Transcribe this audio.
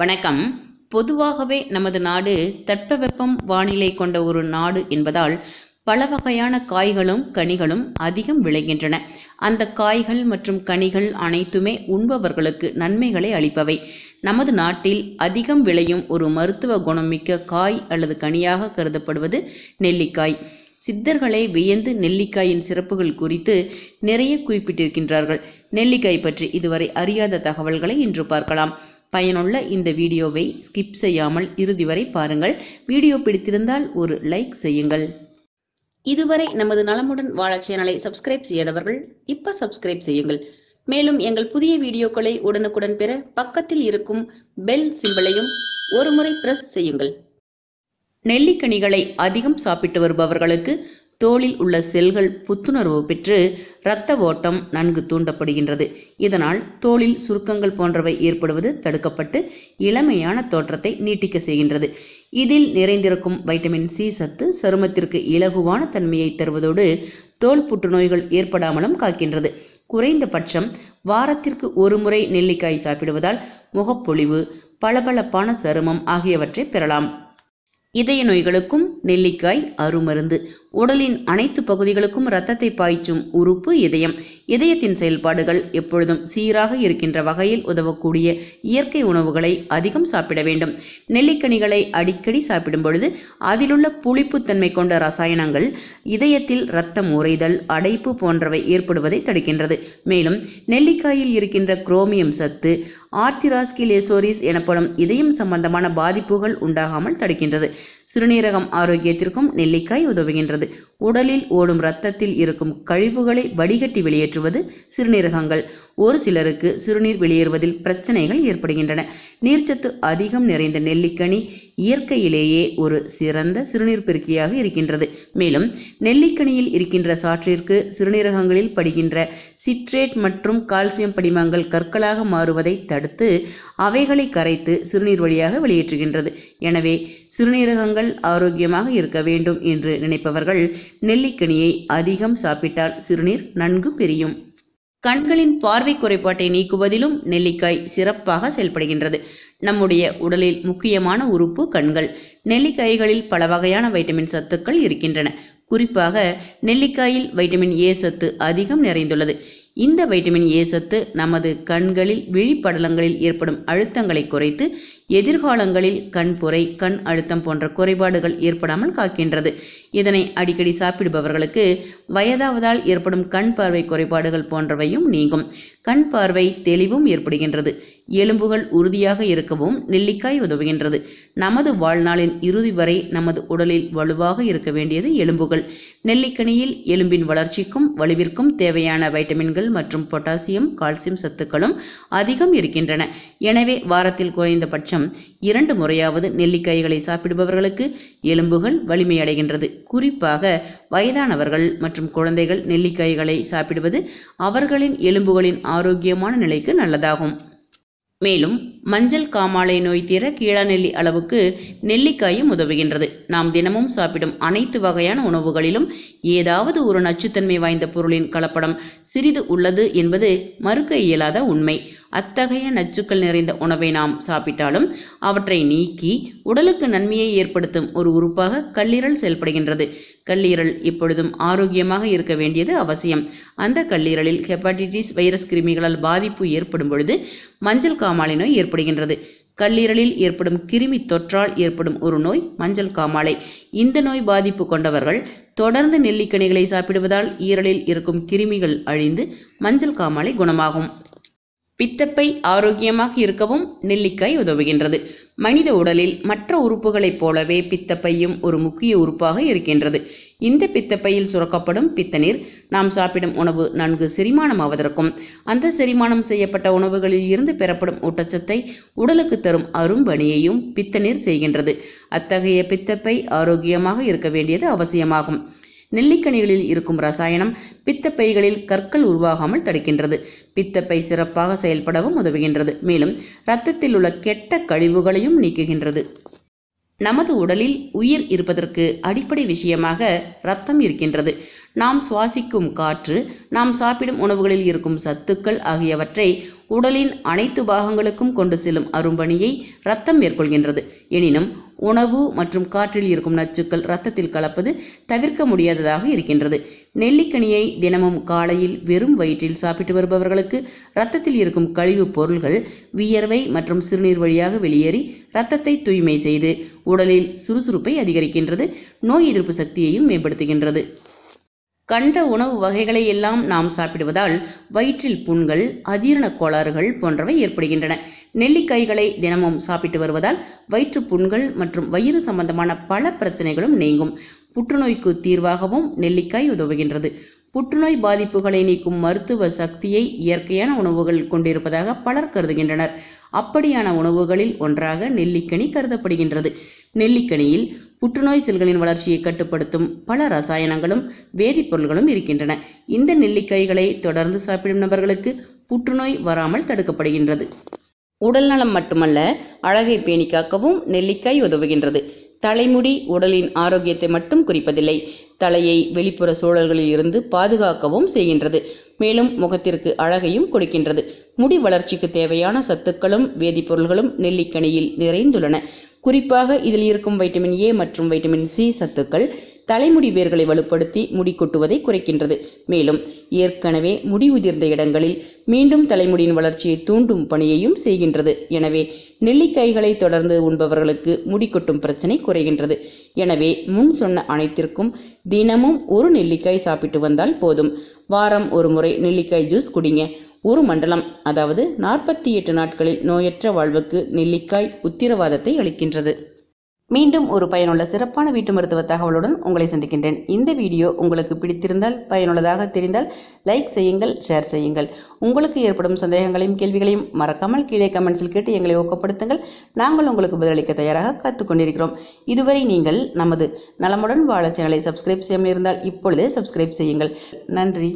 வணக்கம் பொதுவாகவே நமது நாடு தட்பவெப்பம் வானிலை கொண்ட ஒரு நாடு என்பதால் பல வகையான காய்களும் கனிகளும் அதிகம் விளைகின்றன அந்த காய்கள் மற்றும் கனிகள் அனைத்துமே உண்பவர்களுக்கு நன்மைகளை அளிப்பவை நமது நாட்டில் அதிகம் விளையும் ஒரு மருத்துவ குணமிக்க காய் அல்லது கனியாக கருதப்படுவது நெல்லிக்காய் சித்தர்களை வியந்து நெல்லிக்காயின் சிறப்புகள் குறித்து நிறைய குறிப்பிட்டிருக்கின்றார்கள் நெல்லிக்காய் பற்றி இதுவரை அறியாத தகவல்களை இன்று பார்க்கலாம் பயனுள்ள இந்த வீடியோவை ஸ்கிப் செய்யாமல் இறுதி வரை பாருங்கள் வீடியோ பிடித்திருந்தால் ஒரு லைக் செய்யுங்கள் இதுவரை நமது நலமுடன் வாழ சேனலை சப்ஸ்கிரைப் செய்யாதவர்கள் இப்ப சப்ஸ்கிரைப் செய்யுங்கள் மேலும் எங்கள் புதிய வீடியோக்களை உடனுக்குடன் பெற பக்கத்தில் இருக்கும் பெல் சிம்பிளையும் ஒருமுறை பிரஸ் செய்யுங்கள் நெல்லிக்கனிகளை அதிகம் சாப்பிட்டு வருபவர்களுக்கு தோளில் உள்ள செல்கள் புத்துணர்வு பெற்று இரத்த ஓட்டம் நன்கு தூண்டப்படுகின்றது இதனால் தோளில் சுருக்கங்கள் போன்றவை ஏற்படுவது தடுக்கப்பட்டு இளமையான தோற்றத்தை நீட்டிக்க செய்கின்றது இதில் நிறைந்திருக்கும் வைட்டமின் சி சத்து சருமத்திற்கு இலகுவான தன்மையை தருவதோடு தோல் புற்றுநோய்கள் ஏற்படாமலும் காக்கின்றது குறைந்தபட்சம் வாரத்திற்கு ஒரு முறை நெல்லிக்காய் சாப்பிடுவதால் முகப்பொழிவு பளபளப்பான சருமம் ஆகியவற்றை பெறலாம் இதய நோய்களுக்கும் நெல்லிக்காய் அருமருந்து உடலின் அனைத்து பகுதிகளுக்கும் இரத்தத்தை பாய்ச்சும் உறுப்பு இதயம் இதயத்தின் செயல்பாடுகள் எப்பொழுதும் சீராக இருக்கின்ற வகையில் உதவக்கூடிய இயற்கை உணவுகளை அதிகம் சாப்பிட வேண்டும் நெல்லிக்கனிகளை அடிக்கடி சாப்பிடும் பொழுது அதிலுள்ள புளிப்புத்தன்மை கொண்ட ரசாயனங்கள் இதயத்தில் இரத்தம் உறைதல் அடைப்பு போன்றவை ஏற்படுவதை தடுக்கின்றது மேலும் நெல்லிக்காயில் இருக்கின்ற குரோமியம் சத்து ஆர்த்திராஸ்கிலேசோரிஸ் எனப்படும் இதயம் சம்பந்தமான பாதிப்புகள் உண்டாகாமல் தடுக்கின்றது சிறுநீரகம் ஆரோக்கியத்திற்கும் நெல்லிக்காய் உதவுகின்றது வெளியேற்றுவது உடலில் ஓடும் இரத்தத்தில் இருக்கும் கழிவுகளை வடிகட்டி வெளியேற்றுவது சிறுநீரகங்கள் ஒரு சிலருக்கு சிறுநீர் வெளியேறுவதில் பிரச்சனைகள் ஏற்படுகின்றன நீர்ச்சத்து அதிகம் நிறைந்த நெல்லிக்கனி இயற்கையிலேயே ஒரு சிறந்த சிறுநீர் பெருக்கியாக இருக்கின்றது மேலும் நெல்லிக்கனியில் இருக்கின்ற சாற்றிற்கு சிறுநீரகங்களில் படுகின்ற சிட்ரேட் மற்றும் கால்சியம் படிமங்கள் கற்களாக மாறுவதை தடுத்து அவைகளை கரைத்து சிறுநீர் வழியாக வெளியேற்றுகின்றது எனவே சிறுநீரகங்கள் ஆரோக்கியமாக இருக்க வேண்டும் என்று நினைப்பவர்கள் உள்ளவர்கள் நெல்லிக்கனியை அதிகம் சாப்பிட்டால் சிறுநீர் நன்கு பிரியும் கண்களின் பார்வை குறைபாட்டை நீக்குவதிலும் நெல்லிக்காய் சிறப்பாக செயல்படுகின்றது நம்முடைய உடலில் முக்கியமான உறுப்பு கண்கள் நெல்லிக்காய்களில் பல வகையான வைட்டமின் சத்துக்கள் இருக்கின்றன குறிப்பாக நெல்லிக்காயில் வைட்டமின் ஏ சத்து அதிகம் நிறைந்துள்ளது இந்த வைட்டமின் ஏ சத்து நமது கண்களில் விழிப்படலங்களில் ஏற்படும் அழுத்தங்களை குறைத்து எதிர்காலங்களில் கண் புரை கண் அழுத்தம் போன்ற குறைபாடுகள் ஏற்படாமல் காக்கின்றது இதனை அடிக்கடி சாப்பிடுபவர்களுக்கு வயதாவதால் ஏற்படும் கண் பார்வை குறைபாடுகள் போன்றவையும் நீங்கும் கண் பார்வை தெளிவும் ஏற்படுகின்றது எலும்புகள் உறுதியாக இருக்கவும் நெல்லிக்காய் உதவுகின்றது நமது வாழ்நாளின் இறுதி வரை நமது உடலில் வலுவாக இருக்க வேண்டியது எலும்புகள் நெல்லிக்கனியில் எலும்பின் வளர்ச்சிக்கும் வலுவிற்கும் தேவையான வைட்டமின்கள் மற்றும் பொட்டாசியம் கால்சியம் சத்துக்களும் அதிகம் இருக்கின்றன எனவே வாரத்தில் குறைந்தபட்சம் தினம் இரண்டு முறையாவது நெல்லிக்காய்களை சாப்பிடுபவர்களுக்கு எலும்புகள் வலிமையடைகின்றது குறிப்பாக வயதானவர்கள் மற்றும் குழந்தைகள் நெல்லிக்காய்களை சாப்பிடுவது அவர்களின் எலும்புகளின் ஆரோக்கியமான நிலைக்கு நல்லதாகும் மேலும் மஞ்சள் காமாலை நோய் தீர கீழாநெல்லி அளவுக்கு நெல்லிக்காயும் உதவுகின்றது நாம் தினமும் சாப்பிடும் அனைத்து வகையான உணவுகளிலும் ஏதாவது ஒரு நச்சுத்தன்மை வாய்ந்த பொருளின் கலப்படம் சிறிது உள்ளது என்பது மறுக்க இயலாத உண்மை அத்தகைய நச்சுக்கள் நிறைந்த உணவை நாம் சாப்பிட்டாலும் அவற்றை நீக்கி உடலுக்கு நன்மையை ஏற்படுத்தும் ஒரு உறுப்பாக கல்லீரல் செயல்படுகின்றது கல்லீரல் இப்பொழுதும் ஆரோக்கியமாக இருக்க வேண்டியது அவசியம் அந்த கல்லீரலில் ஹெப்படைட்டிஸ் வைரஸ் கிருமிகளால் பாதிப்பு ஏற்படும் பொழுது மஞ்சள் காமாலை நோய் ஏற்படுகின்றது கல்லீரலில் ஏற்படும் கிருமி தொற்றால் ஏற்படும் ஒரு நோய் மஞ்சள் காமாலை இந்த நோய் பாதிப்பு கொண்டவர்கள் தொடர்ந்து நெல்லிக்கனிகளை சாப்பிடுவதால் ஈரலில் இருக்கும் கிருமிகள் அழிந்து மஞ்சள் காமாலை குணமாகும் பித்தப்பை ஆரோக்கியமாக இருக்கவும் நெல்லிக்காய் உதவுகின்றது மனித உடலில் மற்ற உறுப்புகளைப் போலவே பித்தப்பையும் ஒரு முக்கிய உறுப்பாக இருக்கின்றது இந்த பித்தப்பையில் சுரக்கப்படும் பித்தநீர் நாம் சாப்பிடும் உணவு நன்கு செரிமானம் ஆவதற்கும் அந்த செரிமானம் செய்யப்பட்ட உணவுகளில் இருந்து பெறப்படும் ஊட்டச்சத்தை உடலுக்கு தரும் அரும்பணியையும் பித்தநீர் செய்கின்றது அத்தகைய பித்தப்பை ஆரோக்கியமாக இருக்க வேண்டியது அவசியமாகும் நெல்லிக்கனிகளில் இருக்கும் ரசாயனம் பித்தப்பைகளில் கற்கள் உருவாகாமல் தடுக்கின்றது பித்தப்பை சிறப்பாக செயல்படவும் உதவுகின்றது மேலும் இரத்தத்தில் உள்ள கெட்ட கழிவுகளையும் நீக்குகின்றது நமது உடலில் உயிர் இருப்பதற்கு அடிப்படை விஷயமாக ரத்தம் இருக்கின்றது நாம் சுவாசிக்கும் காற்று நாம் சாப்பிடும் உணவுகளில் இருக்கும் சத்துக்கள் ஆகியவற்றை உடலின் அனைத்து பாகங்களுக்கும் கொண்டு செல்லும் அரும்பணியை ரத்தம் மேற்கொள்கின்றது எனினும் உணவு மற்றும் காற்றில் இருக்கும் நச்சுக்கள் ரத்தத்தில் கலப்பது தவிர்க்க முடியாததாக இருக்கின்றது நெல்லிக்கனியை தினமும் காலையில் வெறும் வயிற்றில் சாப்பிட்டு வருபவர்களுக்கு ரத்தத்தில் இருக்கும் கழிவு பொருள்கள் வியர்வை மற்றும் சிறுநீர் வழியாக வெளியேறி ரத்தத்தை தூய்மை செய்து உடலில் சுறுசுறுப்பை அதிகரிக்கின்றது நோய் எதிர்ப்பு சக்தியையும் மேம்படுத்துகின்றது கண்ட உணவு வகைகளை எல்லாம் நாம் சாப்பிடுவதால் வயிற்றில் புண்கள் அஜீரண கோளாறுகள் போன்றவை ஏற்படுகின்றன நெல்லிக்காய்களை தினமும் சாப்பிட்டு வருவதால் வயிற்று புண்கள் மற்றும் வயிறு சம்பந்தமான பல பிரச்சனைகளும் நீங்கும் புற்றுநோய்க்கு தீர்வாகவும் நெல்லிக்காய் உதவுகின்றது புற்றுநோய் பாதிப்புகளை நீக்கும் மருத்துவ சக்தியை இயற்கையான உணவுகள் கொண்டிருப்பதாக பலர் கருதுகின்றனர் அப்படியான உணவுகளில் ஒன்றாக நெல்லிக்கனி கருதப்படுகின்றது நெல்லிக்கனியில் புற்றுநோய் செல்களின் வளர்ச்சியை கட்டுப்படுத்தும் பல ரசாயனங்களும் வேதிப்பொருள்களும் இருக்கின்றன இந்த நெல்லிக்காய்களை தொடர்ந்து சாப்பிடும் நபர்களுக்கு புற்றுநோய் வராமல் தடுக்கப்படுகின்றது உடல்நலம் மட்டுமல்ல அழகை பேணிக்காக்கவும் நெல்லிக்காய் உதவுகின்றது தலைமுடி உடலின் ஆரோக்கியத்தை மட்டும் குறிப்பதில்லை தலையை வெளிப்புற சூழல்களில் இருந்து பாதுகாக்கவும் செய்கின்றது மேலும் முகத்திற்கு அழகையும் கொடுக்கின்றது முடி வளர்ச்சிக்கு தேவையான சத்துக்களும் வேதிப்பொருள்களும் நெல்லிக்கனியில் நிறைந்துள்ளன குறிப்பாக இதில் இருக்கும் வைட்டமின் ஏ மற்றும் வைட்டமின் சி சத்துக்கள் தலைமுடி வேர்களை வலுப்படுத்தி முடி கொட்டுவதை குறைக்கின்றது மேலும் ஏற்கனவே முடி உதிர்ந்த இடங்களில் மீண்டும் தலைமுடியின் வளர்ச்சியை தூண்டும் பணியையும் செய்கின்றது எனவே நெல்லிக்காய்களை தொடர்ந்து உண்பவர்களுக்கு முடி கொட்டும் பிரச்சனை குறைகின்றது எனவே முன் சொன்ன அனைத்திற்கும் தினமும் ஒரு நெல்லிக்காய் சாப்பிட்டு வந்தால் போதும் வாரம் ஒரு முறை நெல்லிக்காய் ஜூஸ் குடிங்க ஒரு மண்டலம் அதாவது நாற்பத்தி எட்டு நாட்களில் நோயற்ற வாழ்வுக்கு நெல்லிக்காய் உத்திரவாதத்தை அளிக்கின்றது மீண்டும் ஒரு பயனுள்ள சிறப்பான வீட்டு மருத்துவ தகவலுடன் உங்களை சந்திக்கின்றேன் இந்த வீடியோ உங்களுக்கு பிடித்திருந்தால் பயனுள்ளதாக தெரிந்தால் லைக் செய்யுங்கள் ஷேர் செய்யுங்கள் உங்களுக்கு ஏற்படும் சந்தேகங்களையும் கேள்விகளையும் மறக்காமல் கீழே கமெண்ட்ஸில் கேட்டு எங்களை ஊக்கப்படுத்துங்கள் நாங்கள் உங்களுக்கு பதிலளிக்க தயாராக காத்துக்கொண்டிருக்கிறோம் இதுவரை நீங்கள் நமது நலமுடன் வாழ சேனலை சப்ஸ்கிரைப் செய்யாமல் இருந்தால் இப்பொழுதே சப்ஸ்கிரைப் செய்யுங்கள் நன்றி